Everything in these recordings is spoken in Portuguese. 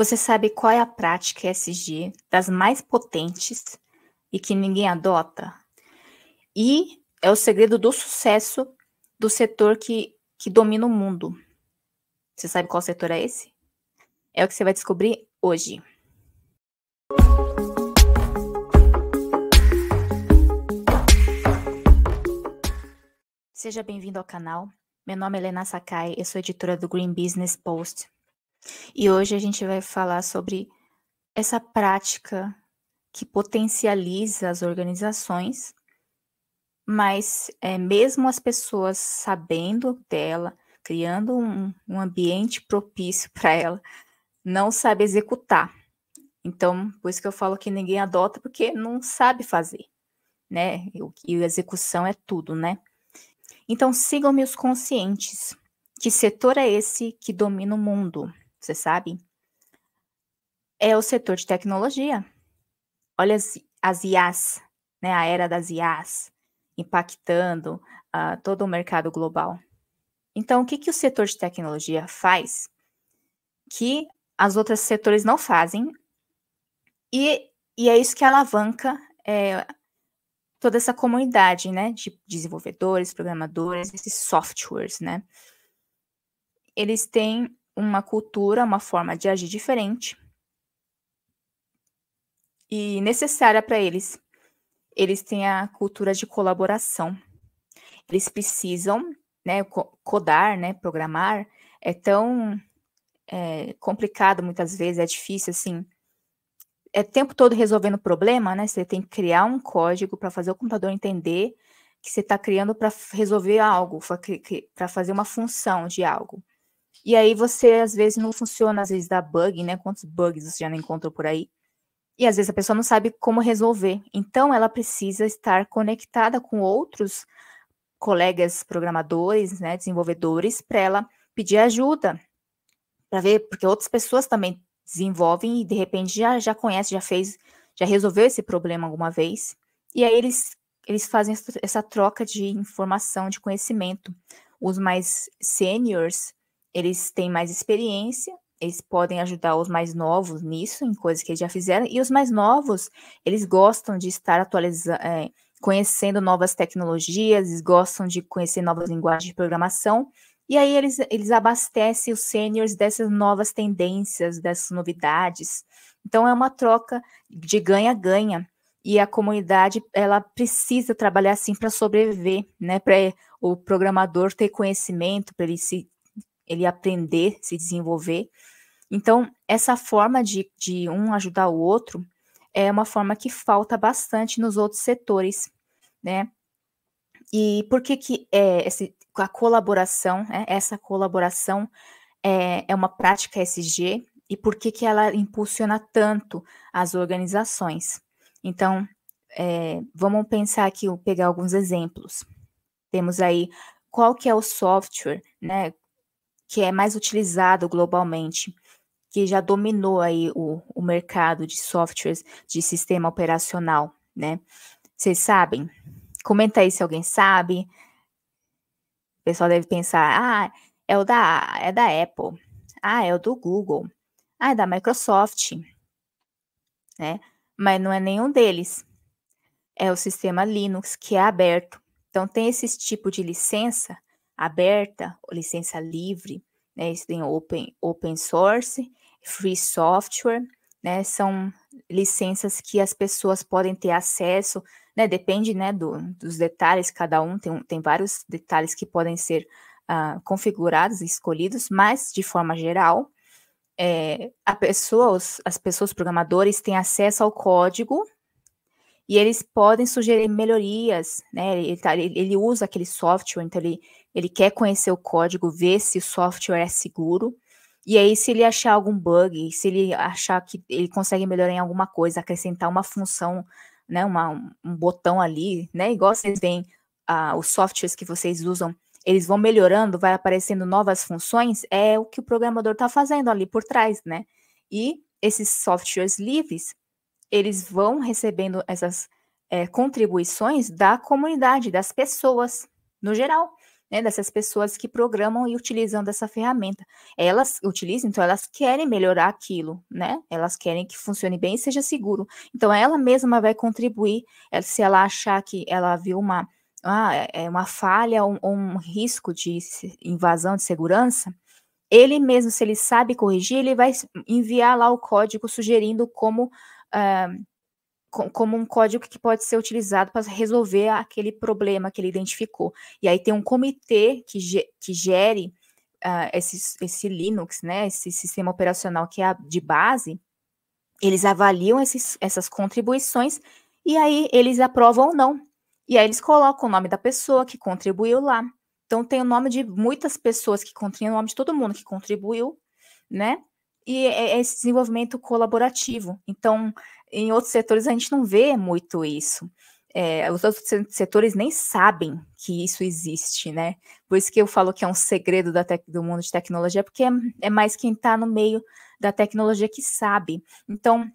Você sabe qual é a prática SG das mais potentes e que ninguém adota? E é o segredo do sucesso do setor que, que domina o mundo. Você sabe qual setor é esse? É o que você vai descobrir hoje. Seja bem-vindo ao canal. Meu nome é Helena Sakai, eu sou editora do Green Business Post e hoje a gente vai falar sobre essa prática que potencializa as organizações, mas é, mesmo as pessoas sabendo dela, criando um, um ambiente propício para ela, não sabe executar. Então, por isso que eu falo que ninguém adota, porque não sabe fazer, né? E a execução é tudo, né? Então, sigam-me os conscientes. Que setor é esse que domina o mundo? Você sabe? É o setor de tecnologia. Olha as, as IAs, né? A era das IAs impactando uh, todo o mercado global. Então, o que, que o setor de tecnologia faz que as outras setores não fazem? E, e é isso que alavanca é, toda essa comunidade, né, de desenvolvedores, programadores, esses softwares, né? Eles têm uma cultura, uma forma de agir diferente e necessária para eles. Eles têm a cultura de colaboração. Eles precisam, né, codar, né, programar é tão é, complicado muitas vezes, é difícil assim. É tempo todo resolvendo problema, né? Você tem que criar um código para fazer o computador entender que você está criando para resolver algo, para fazer uma função de algo. E aí você às vezes não funciona, às vezes dá bug, né? Quantos bugs você já não encontrou por aí? E às vezes a pessoa não sabe como resolver. Então ela precisa estar conectada com outros colegas programadores, né, desenvolvedores, para ela pedir ajuda, para ver, porque outras pessoas também desenvolvem e de repente já, já conhece, já fez, já resolveu esse problema alguma vez. E aí eles, eles fazem essa troca de informação, de conhecimento. Os mais seniors eles têm mais experiência, eles podem ajudar os mais novos nisso, em coisas que eles já fizeram, e os mais novos, eles gostam de estar atualizando, é, conhecendo novas tecnologias, eles gostam de conhecer novas linguagens de programação, e aí eles, eles abastecem os seniors dessas novas tendências, dessas novidades. Então é uma troca de ganha-ganha. E a comunidade ela precisa trabalhar assim para sobreviver, né? Para o programador ter conhecimento, para ele se ele aprender, se desenvolver. Então, essa forma de, de um ajudar o outro é uma forma que falta bastante nos outros setores, né? E por que que é, esse, a colaboração, né? essa colaboração é, é uma prática SG e por que que ela impulsiona tanto as organizações? Então, é, vamos pensar aqui, pegar alguns exemplos. Temos aí qual que é o software, né? que é mais utilizado globalmente, que já dominou aí o, o mercado de softwares de sistema operacional, né? Vocês sabem? Comenta aí se alguém sabe. O pessoal deve pensar, ah, é o da, é da Apple, ah, é o do Google, ah, é da Microsoft, né? Mas não é nenhum deles. É o sistema Linux que é aberto. Então tem esse tipo de licença aberta, licença livre, né? Isso tem open, open source, free software, né? São licenças que as pessoas podem ter acesso, né? Depende, né, do, dos detalhes, cada um tem, tem vários detalhes que podem ser uh, configurados e escolhidos, mas de forma geral, é, a as pessoas programadores têm acesso ao código e eles podem sugerir melhorias, né? Ele, tá, ele, ele, usa aquele software, então ele, ele quer conhecer o código, ver se o software é seguro. E aí, se ele achar algum bug, se ele achar que ele consegue melhorar em alguma coisa, acrescentar uma função, né, uma, um botão ali, né? Igual vocês veem ah, os softwares que vocês usam, eles vão melhorando, vai aparecendo novas funções, é o que o programador está fazendo ali por trás, né? E esses softwares livres, eles vão recebendo essas é, contribuições da comunidade, das pessoas no geral, né, dessas pessoas que programam e utilizam dessa ferramenta. Elas utilizam, então elas querem melhorar aquilo, né? Elas querem que funcione bem e seja seguro. Então ela mesma vai contribuir, eh, se ela achar que ela viu uma, ah, é, é uma falha ou um, um risco de invasão de segurança, ele mesmo, se ele sabe corrigir, ele vai enviar lá o código sugerindo como ah, como um código que pode ser utilizado para resolver aquele problema que ele identificou. E aí tem um comitê que, ge que gere uh, ah, esse, esse, Linux, né, esse sistema operacional que é de base, eles avaliam esses, essas contribuições e aí eles aprovam ou não. E aí eles colocam o nome da pessoa que contribuiu lá. Então tem o nome de muitas pessoas que contribuíram, o nome de todo mundo que contribuiu, né? e é, é esse desenvolvimento colaborativo. Então, em outros setores a gente não vê muito isso. É, os outros setores nem sabem que isso existe, né? Por isso que eu falo que é um segredo do mundo de tecnologia, porque é, é mais quem está no meio da tecnologia que sabe. Então,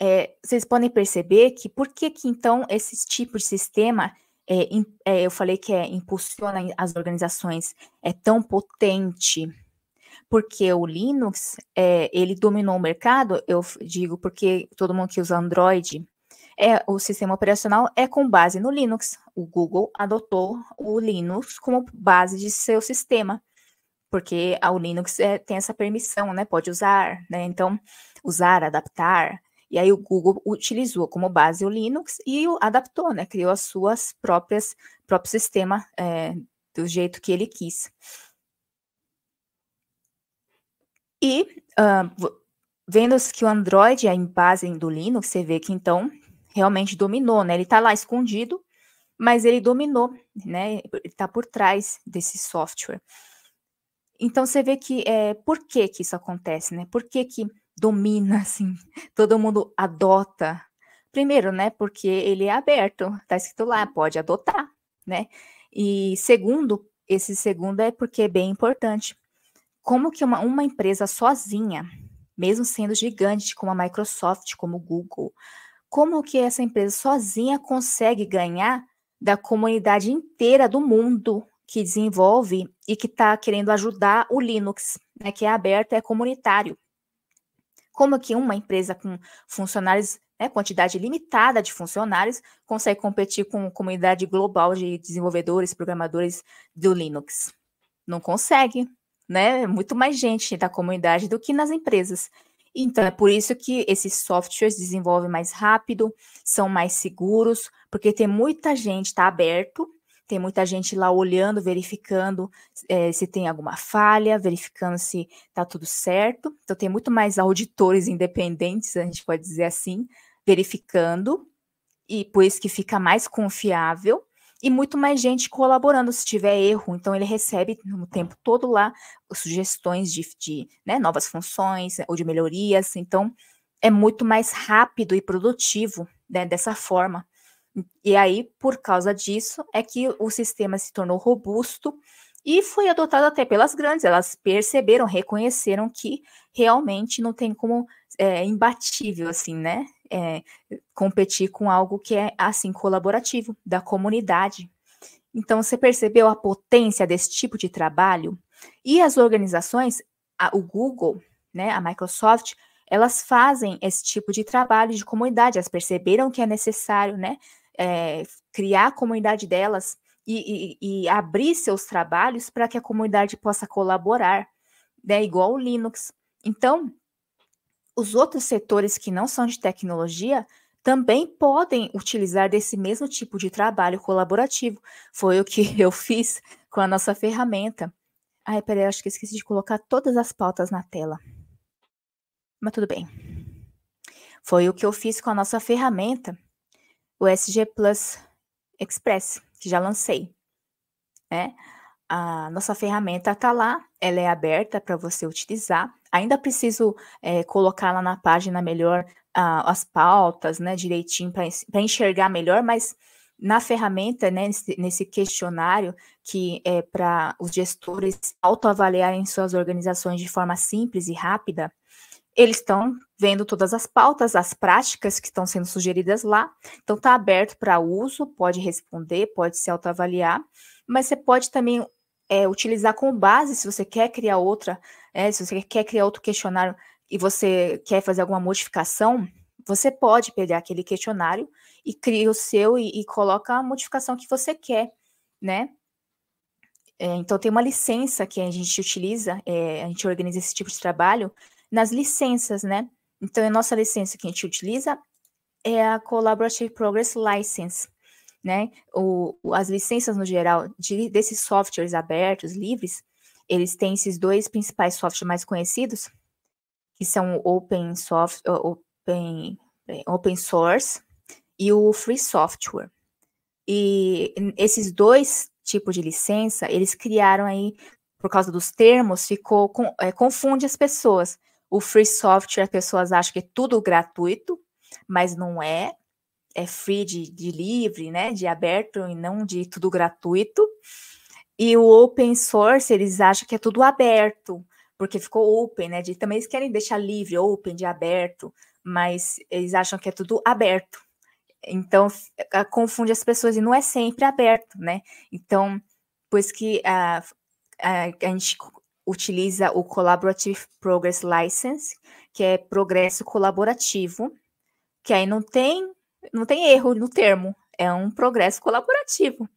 é, vocês podem perceber que por que, que então esse tipo de sistema, é é, eu falei que impulsiona as organizações, é tão potente, porque o Linux, é, ele dominou o mercado, eu digo, porque todo mundo que usa Android, é, o sistema operacional é com base no Linux. O Google adotou o Linux como base de seu sistema, porque o Linux é, tem essa permissão, né? Pode usar, né? Então, usar, adaptar. E aí o Google utilizou como base o Linux e o adaptou, né? Criou as suas próprias próprio sistema é, do jeito que ele quis. E uh, vendo que o Android é em base do Linux, você vê que então realmente dominou, né? Ele está lá escondido, mas ele dominou, né? Ele está por trás desse software. Então você vê que é, por que que isso acontece, né? Por que que domina assim? Todo mundo adota. Primeiro, né? Porque ele é aberto, tá escrito lá, pode adotar, né? E segundo, esse segundo é porque é bem importante, como que uma, uma empresa sozinha, mesmo sendo gigante como a Microsoft, como o Google, como que essa empresa sozinha consegue ganhar da comunidade inteira do mundo que desenvolve e que está querendo ajudar o Linux, né, que é aberto, é comunitário. Como que uma empresa com funcionários, né, quantidade limitada de funcionários, consegue competir com a comunidade global de desenvolvedores, programadores do Linux? Não consegue né? Muito mais gente da comunidade do que nas empresas. Então, é por isso que esses softwares desenvolvem mais rápido, são mais seguros, porque tem muita gente, está aberto, tem muita gente lá olhando, verificando é, se tem alguma falha, verificando se está tudo certo. Então, tem muito mais auditores independentes, a gente pode dizer assim, verificando, e por isso que fica mais confiável e muito mais gente colaborando. Se tiver erro, então ele recebe no tempo todo lá sugestões de, de né, novas funções ou de melhorias. Então, é muito mais rápido e produtivo né, dessa forma. E aí, por causa disso, é que o sistema se tornou robusto e foi adotado até pelas grandes, elas perceberam, reconheceram que realmente não tem como é, imbatível, assim, né? É, competir com algo que é assim colaborativo da comunidade. Então você percebeu a potência desse tipo de trabalho e as organizações, a, o Google, né, a Microsoft, elas fazem esse tipo de trabalho de comunidade. Elas perceberam que é necessário, né, é, criar a comunidade delas e, e, abrir seus trabalhos para que a comunidade possa colaborar, né? Igual o Linux. Então, os outros setores que não são de tecnologia também podem utilizar desse mesmo tipo de trabalho colaborativo. Foi o que eu fiz com a nossa ferramenta. Ai, peraí, acho que esqueci de colocar todas as pautas na tela. Mas tudo bem. Foi o que eu fiz com a nossa ferramenta, o SG Plus Express que já lancei, né? A nossa ferramenta está lá, ela é aberta para você utilizar. Ainda preciso é, colocar lá na página melhor uh, as pautas, né, direitinho para enxergar melhor, mas na ferramenta, né, nesse, questionário que é para os gestores autoavaliarem suas organizações de forma simples e rápida, eles estão vendo todas as pautas, as práticas que estão sendo sugeridas lá. Então, está aberto para uso, pode responder, pode se autoavaliar, mas você pode também é, utilizar como base se você quer criar outra, é, se você quer criar outro questionário e você quer fazer alguma modificação, você pode pegar aquele questionário e cria o seu e, e coloca a modificação que você quer, né? É, então tem uma licença que a gente utiliza, é, a gente organiza esse tipo de trabalho nas licenças, né? Então, a nossa licença que a gente utiliza é a Collaborative Progress License, né? O, as licenças, no geral, de, desses softwares abertos, livres, eles têm esses dois principais softwares mais conhecidos, que são o Open, soft, open, open Source e o Free Software. E esses dois tipos de licença, eles criaram aí, por causa dos termos, ficou com, é, confunde as pessoas. O free software, as pessoas acham que é tudo gratuito, mas não é. É free de, de livre, né? De aberto e não de tudo gratuito. E o open source, eles acham que é tudo aberto, porque ficou open, né? De, também eles querem deixar livre, open, de aberto, mas eles acham que é tudo aberto. Então, confunde as pessoas e não é sempre aberto, né? Então, pois que a, ah, a, a gente utiliza o Collaborative Progress License, que é progresso colaborativo, que aí não tem, não tem erro no termo, é um progresso colaborativo.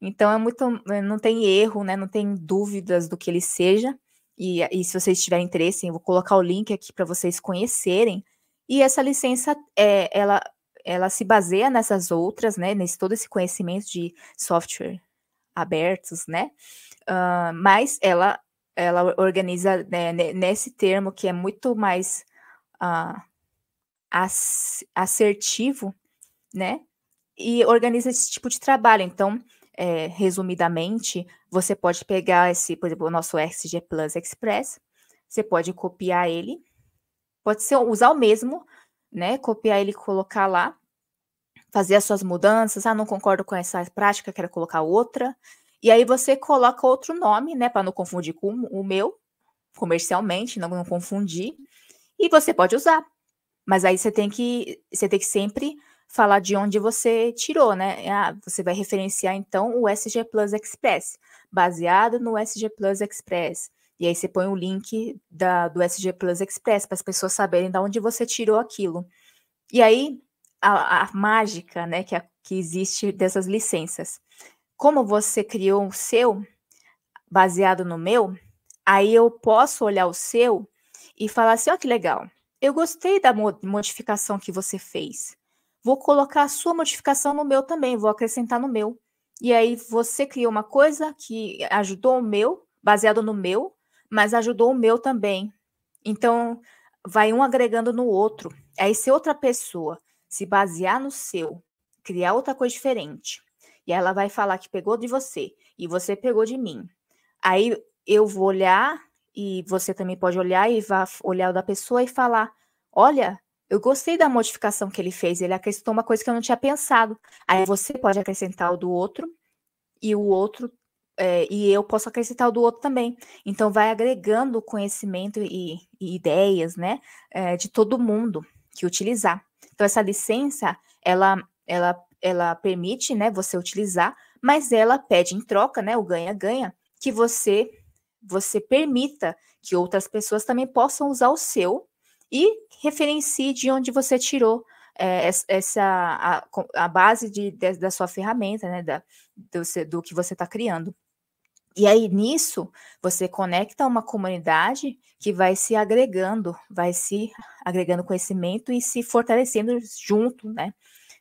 Então é muito, é, não tem erro, né? Não tem dúvidas do que ele seja. E, e se vocês tiverem interesse, eu vou colocar o link aqui para vocês conhecerem. E essa licença, é, ela, ela se baseia nessas outras, né? Nesse todo esse conhecimento de software abertos, né? Uh, mas ela ela organiza né, nesse termo que é muito mais uh, assertivo, né? E organiza esse tipo de trabalho. Então, é, resumidamente, você pode pegar esse, por exemplo, o nosso XG Plus Express, você pode copiar ele, pode ser usar o mesmo, né? Copiar ele e colocar lá, fazer as suas mudanças. Ah, não concordo com essa prática, quero colocar outra. E aí você coloca outro nome, né, para não confundir com o meu, comercialmente, não, não confundir. E você pode usar. Mas aí você tem que você tem que sempre falar de onde você tirou, né? Ah, você vai referenciar então o SG Plus Express, baseado no SG Plus Express. E aí você põe o link da, do SG Plus Express para as pessoas saberem de onde você tirou aquilo. E aí a, a mágica, né, que, a, que existe dessas licenças como você criou o seu baseado no meu, aí eu posso olhar o seu e falar assim: ó, oh, que legal, eu gostei da modificação que você fez. Vou colocar a sua modificação no meu também, vou acrescentar no meu. E aí você criou uma coisa que ajudou o meu, baseado no meu, mas ajudou o meu também. Então, vai um agregando no outro. Aí, se outra pessoa se basear no seu, criar outra coisa diferente, e ela vai falar que pegou de você e você pegou de mim. Aí eu vou olhar e você também pode olhar e vai olhar o da pessoa e falar: "Olha, eu gostei da modificação que ele fez, ele acrescentou uma coisa que eu não tinha pensado". Aí você pode acrescentar o do outro e o outro é, e eu posso acrescentar o do outro também. Então, vai agregando conhecimento e, e ideias, né, é, de todo mundo que utilizar. Então, essa licença, ela, ela ela permite, né, você utilizar, mas ela pede em troca, né, o ganha-ganha, que você você permita que outras pessoas também possam usar o seu e referencie de onde você tirou é, essa a, a base de, de, da sua ferramenta, né, da, do, do que você está criando. E aí nisso você conecta uma comunidade que vai se agregando, vai se agregando conhecimento e se fortalecendo junto, né?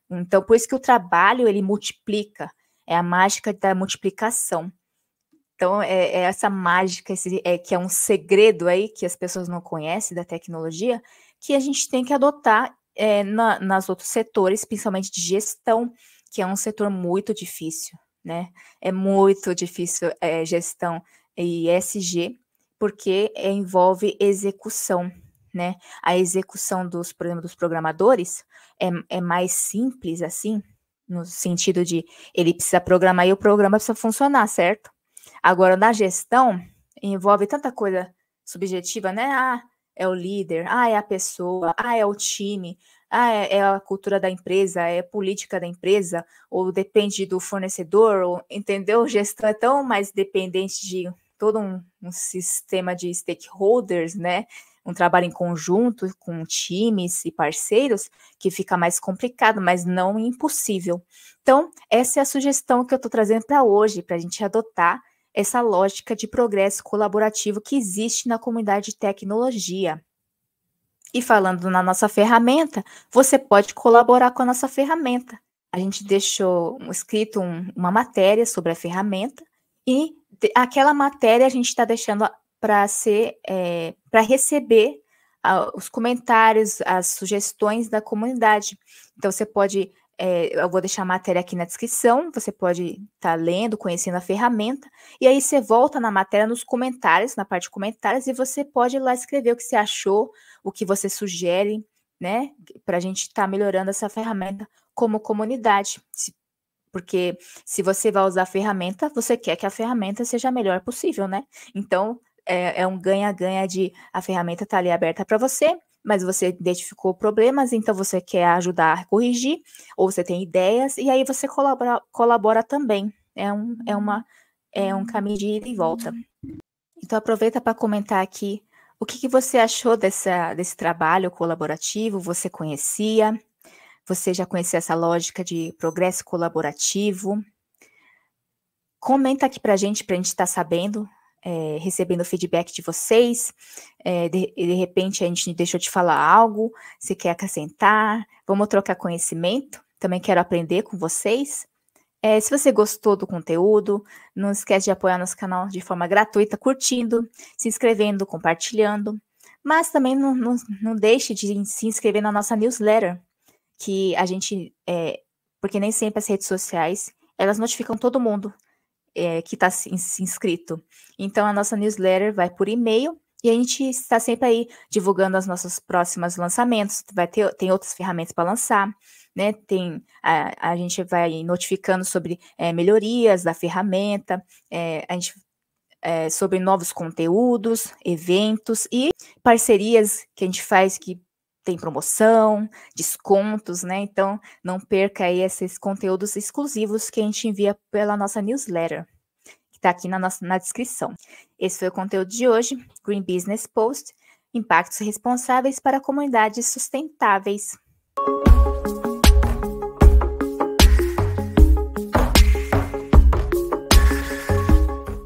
Então, por isso que o trabalho ele multiplica, é a mágica da multiplicação. Então, é, é essa mágica esse, é, que é um segredo aí que as pessoas não conhecem da tecnologia, que a gente tem que adotar é, na, nas outros setores, principalmente de gestão, que é um setor muito difícil, né? É muito difícil é, gestão e SG, porque envolve execução, né? A execução dos, por exemplo, dos programadores é, é mais simples assim, no sentido de ele precisa programar e o programa precisa funcionar, certo? Agora, na gestão, envolve tanta coisa subjetiva, né? Ah, é o líder, ah, é a pessoa, ah, é o time, ah, é, é, a cultura da empresa, é a política da empresa, ou depende do fornecedor, ou, entendeu? Gestão é tão mais dependente de todo um, um sistema de stakeholders, né? um trabalho em conjunto com times e parceiros que fica mais complicado, mas não impossível. Então, essa é a sugestão que eu estou trazendo para hoje, para a gente adotar essa lógica de progresso colaborativo que existe na comunidade de tecnologia. E falando na nossa ferramenta, você pode colaborar com a nossa ferramenta. A gente deixou escrito um, uma matéria sobre a ferramenta e aquela matéria a gente está deixando para ser é, para receber a, os comentários, as sugestões da comunidade. Então você pode, é, eu vou deixar a matéria aqui na descrição, você pode estar tá lendo, conhecendo a ferramenta, e aí você volta na matéria nos comentários, na parte de comentários, e você pode ir lá escrever o que você achou, o que você sugere, né? Para a gente estar tá melhorando essa ferramenta como comunidade. Se porque se você vai usar a ferramenta, você quer que a ferramenta seja a melhor possível, né? Então, é, é um ganha-ganha de a ferramenta está ali aberta para você, mas você identificou problemas, então você quer ajudar a corrigir, ou você tem ideias, e aí você colabora, colabora também. É um, é, uma, é um caminho de ida e volta. Então aproveita para comentar aqui o que, que você achou dessa, desse trabalho colaborativo, você conhecia, você já conhecia essa lógica de progresso colaborativo. Comenta aqui para a gente, para a gente estar tá sabendo é, recebendo feedback de vocês. É, de, de repente a gente deixou de falar algo, se quer acrescentar, vamos trocar conhecimento. Também quero aprender com vocês. É, se você gostou do conteúdo, não esquece de apoiar nosso canal de forma gratuita, curtindo, se inscrevendo, compartilhando. Mas também não, não, não deixe de se inscrever na nossa newsletter, que a gente, é, porque nem sempre as redes sociais, elas notificam todo mundo é, que está inscrito. Então, a nossa newsletter vai por e-mail e a gente está sempre aí divulgando os nossos próximos lançamentos. Vai ter, tem outras ferramentas para lançar, né? Tem a, a gente vai notificando sobre é, melhorias da ferramenta. É, a gente é, sobre novos conteúdos, eventos e parcerias que a gente faz que tem promoção, descontos, né? Então, não perca aí esses conteúdos exclusivos que a gente envia pela nossa newsletter está aqui na, nossa, na descrição. Esse foi o conteúdo de hoje, Green Business Post, impactos responsáveis para comunidades sustentáveis.